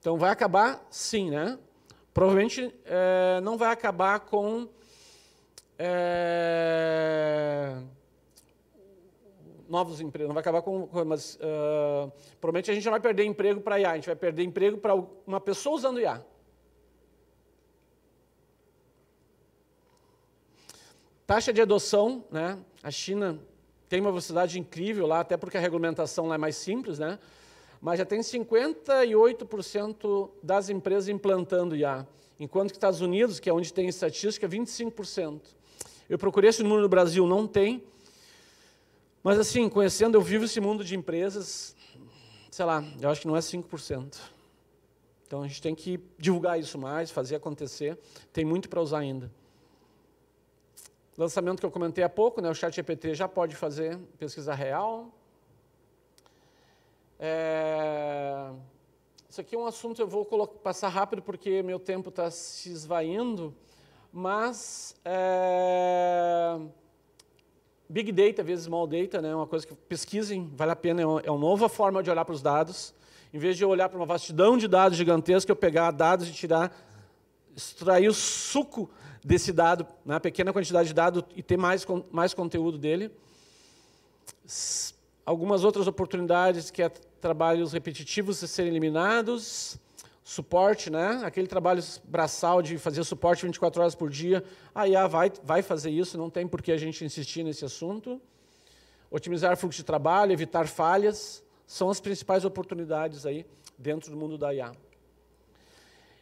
Então vai acabar, sim, né? Provavelmente é, não vai acabar com é, novos empregos, não vai acabar com. Mas uh, ah, provavelmente a gente não vai perder emprego para IA, a gente vai perder emprego para uma pessoa usando IA. Taxa de adoção, né? A China tem uma velocidade incrível lá, até porque a regulamentação lá é mais simples, né? Mas já tem 58% das empresas implantando IA, enquanto que Estados Unidos, que é onde tem estatística, 25%. Eu procurei esse número no Brasil, não tem. Mas assim, conhecendo, eu vivo esse mundo de empresas, sei lá, eu acho que não é 5%. Então a gente tem que divulgar isso mais, fazer acontecer. Tem muito para usar ainda. Lançamento que eu comentei há pouco, né, o chat GPT já pode fazer pesquisa real. É... Isso aqui é um assunto eu vou passar rápido porque meu tempo está se esvaindo, mas é... Big Data vezes Small Data, né, é uma coisa que pesquisem, vale a pena, é, é uma, nova forma de olhar para os dados. Em vez de olhar para uma vastidão de dados gigantesca, eu pegar dados e tirar, extrair o suco desse dado, né, pequena quantidade de dado e ter mais, mais conteúdo dele. Algumas outras oportunidades que é trabalhos repetitivos serem eliminados suporte, né? aquele trabalho braçal de fazer suporte 24 horas por dia, a IA vai, vai fazer isso, não tem por que a gente insistir nesse assunto. Otimizar fluxo de trabalho, evitar falhas, são as principais oportunidades aí dentro do mundo da IA.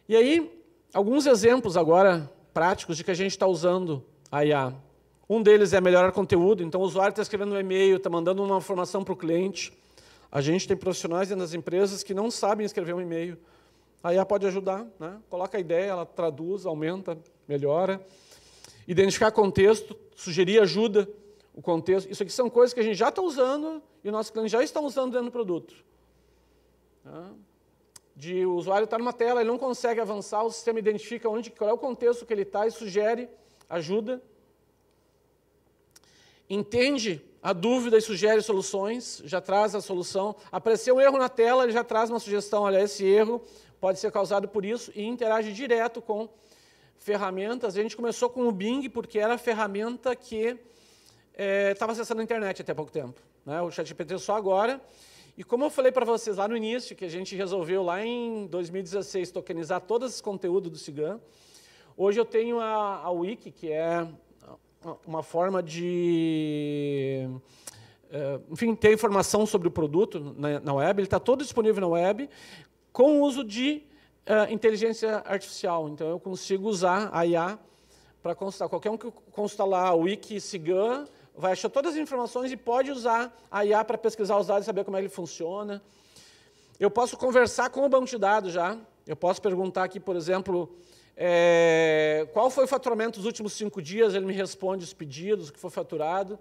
E aí, alguns exemplos agora práticos de que a gente está usando a IA. Um deles é melhorar conteúdo, então o usuário está escrevendo um e-mail, está mandando uma informação para o cliente. A gente tem profissionais dentro das empresas que não sabem escrever um e-mail, Aí ela pode ajudar, né? coloca a ideia, ela traduz, aumenta, melhora. Identificar contexto, sugerir ajuda, o contexto. Isso aqui são coisas que a gente já está usando e nossos clientes já estão usando dentro do produto. Né? De o usuário estar tá numa tela, ele não consegue avançar, o sistema identifica onde, qual é o contexto que ele está e sugere ajuda. Entende a dúvida e sugere soluções, já traz a solução. Apareceu um erro na tela, ele já traz uma sugestão, olha, esse erro pode ser causado por isso e interage direto com ferramentas. A gente começou com o Bing porque era a ferramenta que estava eh, é, acessando a internet até pouco tempo. Né? O ChatGPT só agora. E como eu falei para vocês lá no início, que a gente resolveu lá em 2016 tokenizar todos os conteúdos do Cigan, hoje eu tenho a, a Wiki, que é uma forma de eh, enfim, ter informação sobre o produto na, web, ele está todo disponível na web, com o uso de uh, inteligência artificial. Então, eu consigo usar a IA para consultar. Qualquer um que consultar lá o Cigan vai achar todas as informações e pode usar a IA para pesquisar os dados e saber como é que ele funciona. Eu posso conversar com o banco de dados já. Eu posso perguntar aqui, por exemplo, é, qual foi o faturamento dos últimos cinco dias? Ele me responde os pedidos, o que foi faturado.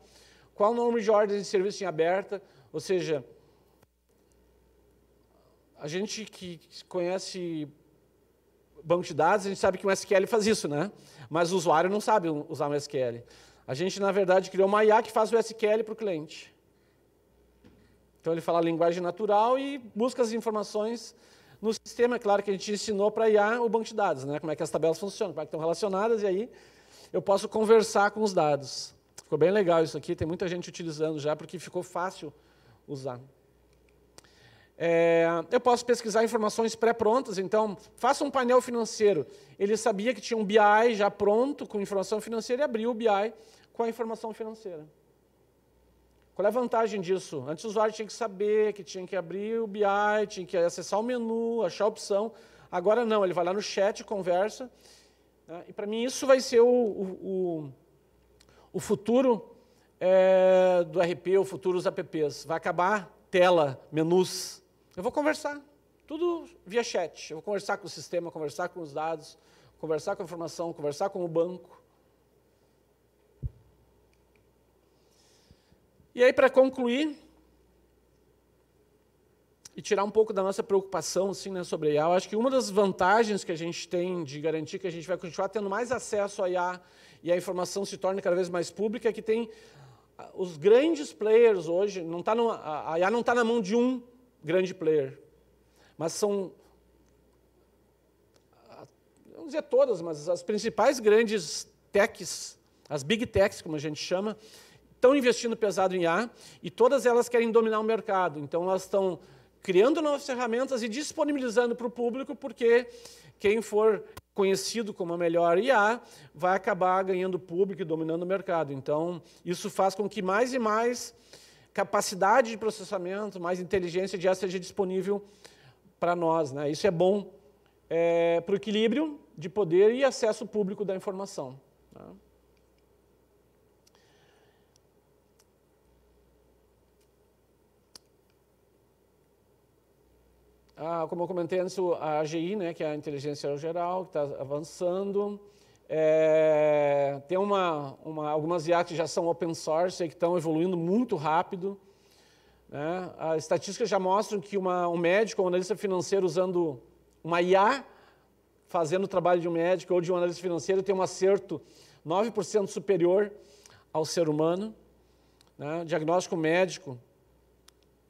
Qual o número de ordens de serviço em aberta? Ou seja, a gente que conhece banco de dados, a gente sabe que o SQL faz isso, né? Mas o usuário não sabe usar o SQL. A gente, na verdade, criou uma IA que faz o SQL para o cliente. Então, ele fala a linguagem natural e busca as informações no sistema. É claro que a gente ensinou para a IA o banco de dados, né? como é que as tabelas funcionam, como é que estão relacionadas, e aí eu posso conversar com os dados. Ficou bem legal isso aqui, tem muita gente utilizando já, porque ficou fácil usar. É, eu posso pesquisar informações pré-prontas, então faça um painel financeiro. Ele sabia que tinha um BI já pronto com informação financeira e abriu o BI com a informação financeira. Qual é a vantagem disso? Antes o usuário tinha que saber que tinha que abrir o BI, tinha que acessar o menu, achar a opção. Agora não, ele vai lá no chat, conversa. Né? E para mim isso vai ser o, o, o futuro é, do RP, o futuro dos apps. Vai acabar tela, menus, eu vou conversar, tudo via chat. Eu vou conversar com o sistema, conversar com os dados, conversar com a informação, conversar com o banco. E aí, para concluir, e tirar um pouco da nossa preocupação assim, né, sobre a IA, eu acho que uma das vantagens que a gente tem de garantir que a gente vai continuar tendo mais acesso à IA e a informação se torne cada vez mais pública é que tem ah, os grandes players hoje, não tá no, a IA não está na mão de um grande player. Mas são, não dizer todas, mas as principais grandes techs, as big techs, como a gente chama, estão investindo pesado em IA e todas elas querem dominar o mercado. Então, elas estão criando novas ferramentas e disponibilizando para o público, porque quem for conhecido como a melhor IA vai acabar ganhando público e dominando o mercado. Então, isso faz com que mais e mais capacidade de processamento, mais inteligência já seja disponível para nós. Né? Isso é bom é, para o equilíbrio de poder e acesso público da informação. Tá? Ah, como eu comentei antes, a AGI, né, que é a Inteligência Geral, que está avançando. É, tem uma, uma, algumas IA que já são open source e que estão evoluindo muito rápido. Né? As estatísticas já mostram que uma, um médico ou um analista financeiro usando uma IA, fazendo o trabalho de um médico ou de um analista financeiro, tem um acerto 9% superior ao ser humano. Né? Diagnóstico médico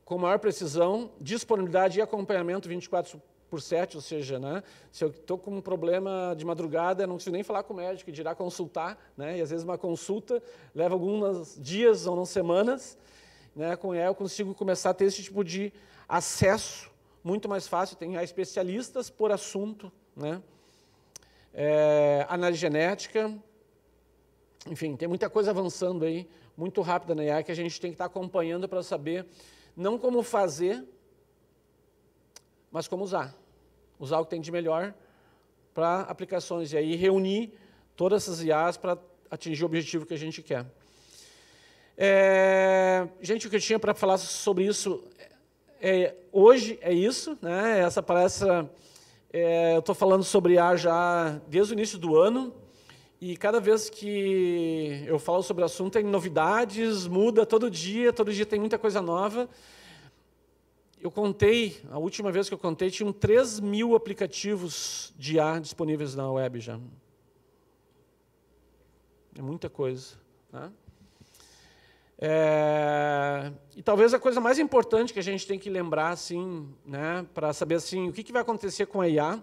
com maior precisão, disponibilidade e acompanhamento 24 por sete, ou seja, né, se eu estou com um problema de madrugada, não preciso nem falar com o médico, dirá consultar, né, e às vezes uma consulta leva alguns dias ou não semanas, né, com ela eu consigo começar a ter esse tipo de acesso muito mais fácil, tem especialistas por assunto, né, é, análise genética, enfim, tem muita coisa avançando aí, muito rápida na IA, que a gente tem que estar tá acompanhando para saber não como fazer, mas como usar. Usar o que tem de melhor para aplicações e aí reunir todas essas IAs para atingir o objetivo que a gente quer. É, gente, o que eu tinha para falar sobre isso é, hoje é isso. Né? Essa palestra, é, eu estou falando sobre IA já desde o início do ano. E cada vez que eu falo sobre o assunto, tem novidades, muda todo dia, todo dia tem muita coisa nova eu contei, a última vez que eu contei, tinham 3 mil aplicativos de IA disponíveis na web já. É muita coisa. Né? É, e talvez a coisa mais importante que a gente tem que lembrar, assim, né, para saber assim, o que, que vai acontecer com a IA,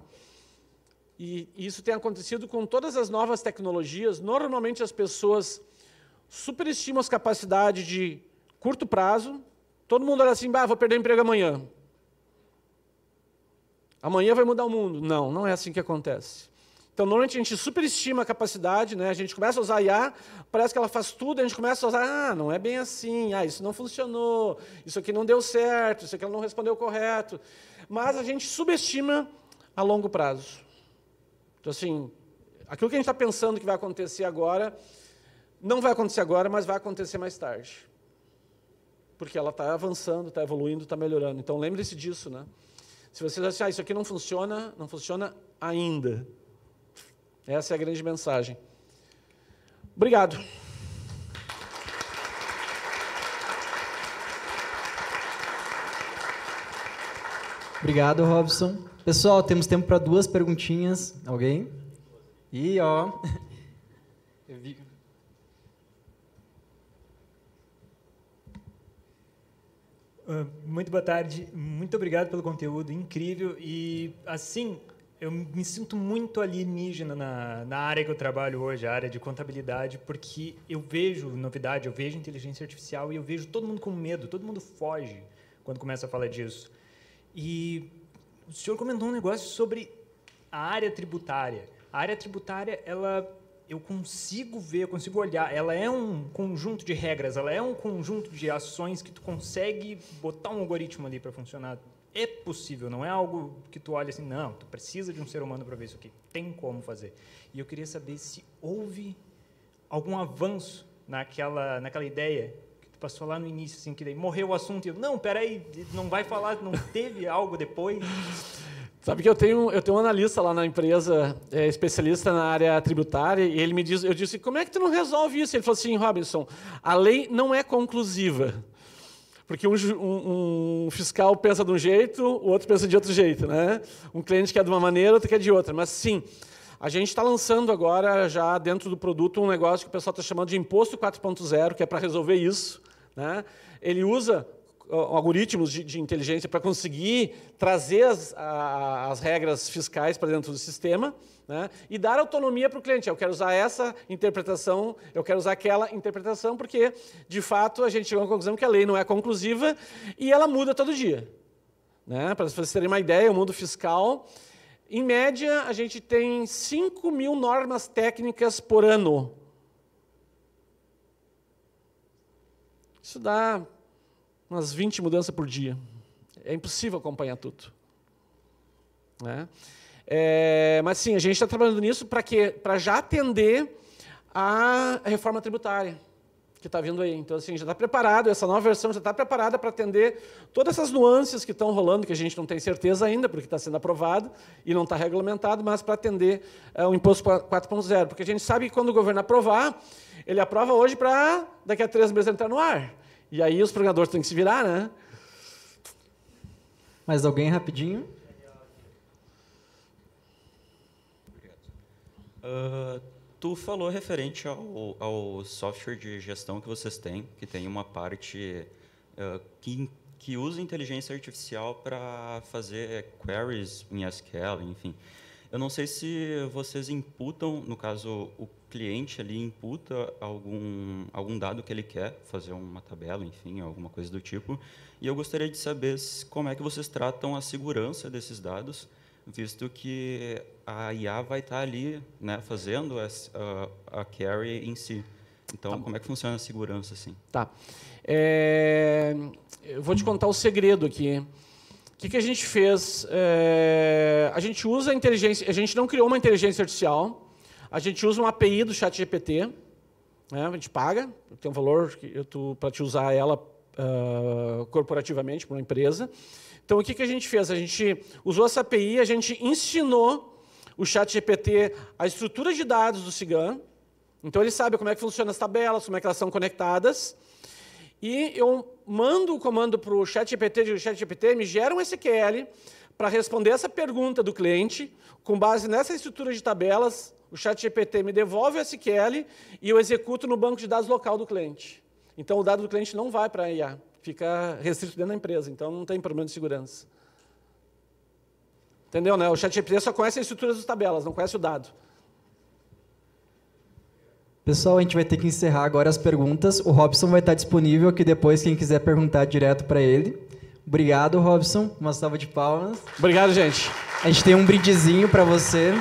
e isso tem acontecido com todas as novas tecnologias, normalmente as pessoas superestimam as capacidades de curto prazo, Todo mundo olha assim, bah, vou perder o emprego amanhã. Amanhã vai mudar o mundo. Não, não é assim que acontece. Então, normalmente a gente superestima a capacidade, né? a gente começa a usar IA, parece que ela faz tudo, a gente começa a usar, ah, não é bem assim, ah, isso não funcionou, isso aqui não deu certo, isso aqui ela não respondeu correto. Mas a gente subestima a longo prazo. Então, assim, aquilo que a gente está pensando que vai acontecer agora, não vai acontecer agora, mas vai acontecer mais tarde porque ela está avançando, está evoluindo, está melhorando. Então lembre-se disso, né? Se você diz assim, ah, isso aqui não funciona, não funciona ainda. Essa é a grande mensagem. Obrigado. Obrigado, Robson. Pessoal, temos tempo para duas perguntinhas. Alguém? E ó, Ah, muito boa tarde, muito obrigado pelo conteúdo incrível e assim eu me sinto muito alienígena na, na área que eu trabalho hoje, a área de contabilidade, porque eu vejo novidade, eu vejo inteligência artificial e eu vejo todo mundo com medo, todo mundo foge quando começa a falar disso. E o senhor comentou um negócio sobre a área tributária. A área tributária, ela eu consigo ver, eu consigo olhar. Ela é um conjunto de regras, ela é um conjunto de ações que tu consegue botar um algoritmo ali para funcionar. É possível, não é algo que tu olha assim, não, tu precisa de um ser humano para ver isso aqui. Tem como fazer. E eu queria saber se houve algum avanço naquela, naquela ideia que tu passou lá no início, assim, que daí morreu o assunto e eu, não, peraí, não vai falar, não teve algo depois? Sabe que eu tenho, eu tenho um analista lá na empresa, é, especialista na área tributária, e ele me diz, eu disse, como é que tu não resolve isso? Ele falou assim, Robinson, a lei não é conclusiva. Porque um, um, um, fiscal pensa de um jeito, o outro pensa de outro jeito, né? Um cliente quer de uma maneira, outro quer de outra. Mas sim, a gente está lançando agora, já dentro do produto, um negócio que o pessoal está chamando de imposto 4.0, que é para resolver isso. Né? Ele usa algoritmos de, de inteligência para conseguir trazer as, a, as regras fiscais para dentro do sistema né? e dar autonomia para o cliente. Eu quero usar essa interpretação, eu quero usar aquela interpretação, porque, de fato, a gente chegou à conclusão que a lei não é conclusiva e ela muda todo dia. Né? Para vocês terem uma ideia, o mundo fiscal, em média, a gente tem 5 mil normas técnicas por ano. Isso dá umas 20 mudanças por dia. É impossível acompanhar tudo. Né? É, mas sim, a gente está trabalhando nisso para quê? Para já atender a reforma tributária que está vindo aí. Então, assim, já está preparado, essa nova versão já está preparada para atender todas essas nuances que estão rolando, que a gente não tem certeza ainda, porque está sendo aprovado e não está regulamentado, mas para atender é, o Imposto 4.0. Porque a gente sabe que quando o governo aprovar, ele aprova hoje para daqui a três meses entrar no ar. E aí os programadores têm que se virar, né? Mais alguém rapidinho? Uh, tu falou referente ao, ao, software de gestão que vocês têm, que tem uma parte uh, que, que usa inteligência artificial para fazer queries em SQL, enfim. Eu não sei se vocês imputam, no caso, o cliente ali imputa algum, algum dado que ele quer, fazer uma tabela, enfim, alguma coisa do tipo. E eu gostaria de saber como é que vocês tratam a segurança desses dados, visto que a IA vai estar tá ali né, fazendo a, a carry em si. Então, tá como é que funciona a segurança assim? Tá. É... Eu vou te contar o segredo aqui. O que, que a gente fez? É... A gente usa a inteligência, a gente não criou uma inteligência artificial, a gente usa uma API do ChatGPT né? a gente paga, tem um valor para te usar ela uh, corporativamente para uma empresa. Então, o que, que a gente fez? A gente usou essa API, a gente ensinou o ChatGPT a estrutura de dados do Cigan Então, ele sabe como é que funcionam as tabelas, como é que elas são conectadas e eu mando o comando para o ChatGPT, digo, ChatGPT me gera um SQL para responder essa pergunta do cliente, com base nessa estrutura de tabelas, o ChatGPT me devolve o SQL e eu executo no banco de dados local do cliente. Então, o dado do cliente não vai para a IA, fica restrito dentro da empresa, então não tem problema de segurança. Entendeu, né? O ChatGPT só conhece as estruturas das tabelas, não conhece o dado. Pessoal, a gente vai ter que encerrar agora as perguntas. O Robson vai estar disponível aqui depois, quem quiser perguntar direto para ele. Obrigado, Robson. Uma salva de palmas. Obrigado, gente. A gente tem um brindezinho para você.